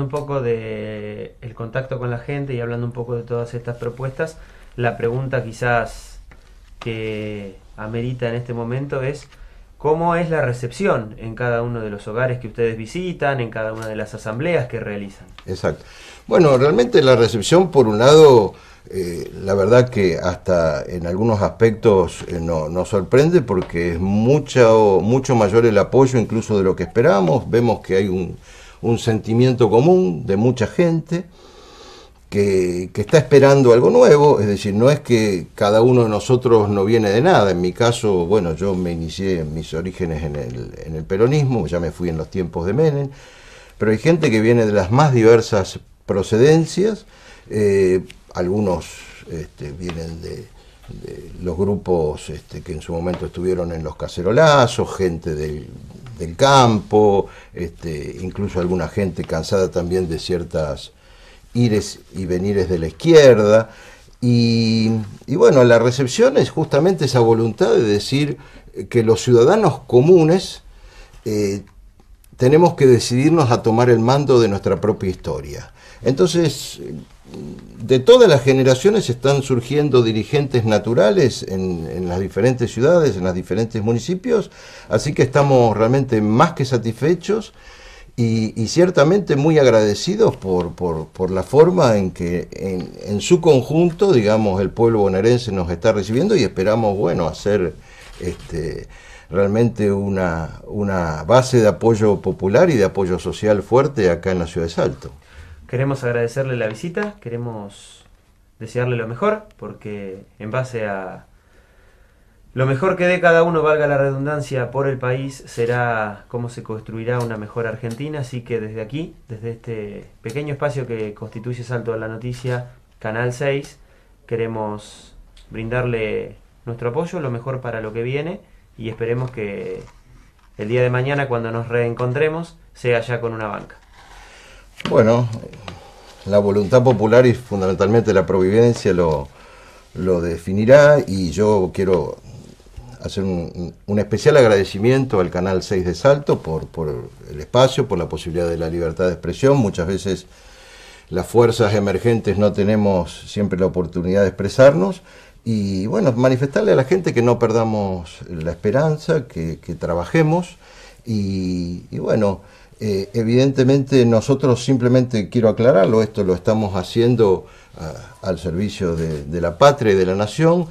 un poco de contacto con la gente y hablando un poco de todas estas propuestas, la pregunta quizás que amerita en este momento es cómo es la recepción en cada uno de los hogares que ustedes visitan, en cada una de las asambleas que realizan. Exacto. Bueno, realmente la recepción, por un lado, eh, la verdad que hasta en algunos aspectos eh, no, nos sorprende porque es mucho, mucho mayor el apoyo incluso de lo que esperábamos. Vemos que hay un, un sentimiento común de mucha gente que, está esperando algo nuevo, es decir, no es que cada uno de nosotros no viene de nada, en mi caso, bueno, yo me inicié en mis orígenes en el, en el peronismo, ya me fui en los tiempos de Menem, pero hay gente que viene de las más diversas procedencias, eh, algunos este, vienen de, los grupos este, que en su momento estuvieron en los cacerolazos, gente del del campo, este, incluso alguna gente cansada también de ciertas ires y venires de la izquierda. Y, bueno, la recepción es justamente esa voluntad de decir que los ciudadanos comunes eh, tenemos que decidirnos a tomar el mando de nuestra propia historia. Entonces, de todas las generaciones están surgiendo dirigentes naturales en, las diferentes ciudades, en los diferentes municipios, así que estamos realmente más que satisfechos y, ciertamente muy agradecidos por, la forma en que en, su conjunto, digamos, el pueblo bonaerense nos está recibiendo y esperamos, bueno, hacer... Este, realmente una, una base de apoyo popular y de apoyo social fuerte acá en la ciudad de Salto. Queremos agradecerle la visita, queremos desearle lo mejor, porque en base a lo mejor que dé cada uno, valga la redundancia, por el país, será cómo se construirá una mejor Argentina. Así que desde aquí, desde este pequeño espacio que constituye Salto a la Noticia, Canal 6, queremos brindarle nuestro apoyo, lo mejor para lo que viene y esperemos que el día de mañana cuando nos reencontremos sea ya con una banca. Bueno, la voluntad popular y fundamentalmente la providencia lo, definirá y yo quiero hacer un, especial agradecimiento al Canal 6 de Salto por, por el espacio, por la posibilidad de la libertad de expresión. Muchas veces las fuerzas emergentes no tenemos siempre la oportunidad de expresarnos y bueno, manifestarle a la gente que no perdamos la esperanza, que, trabajemos y, bueno, eh, evidentemente nosotros simplemente quiero aclararlo, esto lo estamos haciendo ah, al servicio de, de, la patria y de la nación,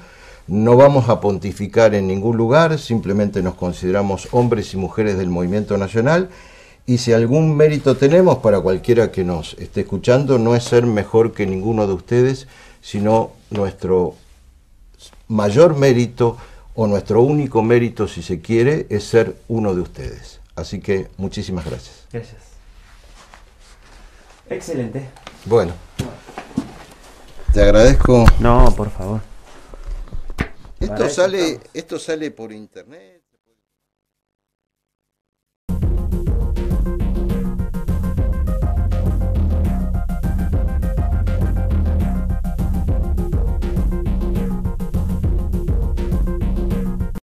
no vamos a pontificar en ningún lugar, simplemente nos consideramos hombres y mujeres del movimiento nacional y si algún mérito tenemos para cualquiera que nos esté escuchando, no es ser mejor que ninguno de ustedes, sino nuestro mayor mérito o nuestro único mérito, si se quiere, es ser uno de ustedes. Así que muchísimas gracias. Gracias. Excelente. Bueno. Te agradezco. No, por favor. Esto sale, esto sale por internet.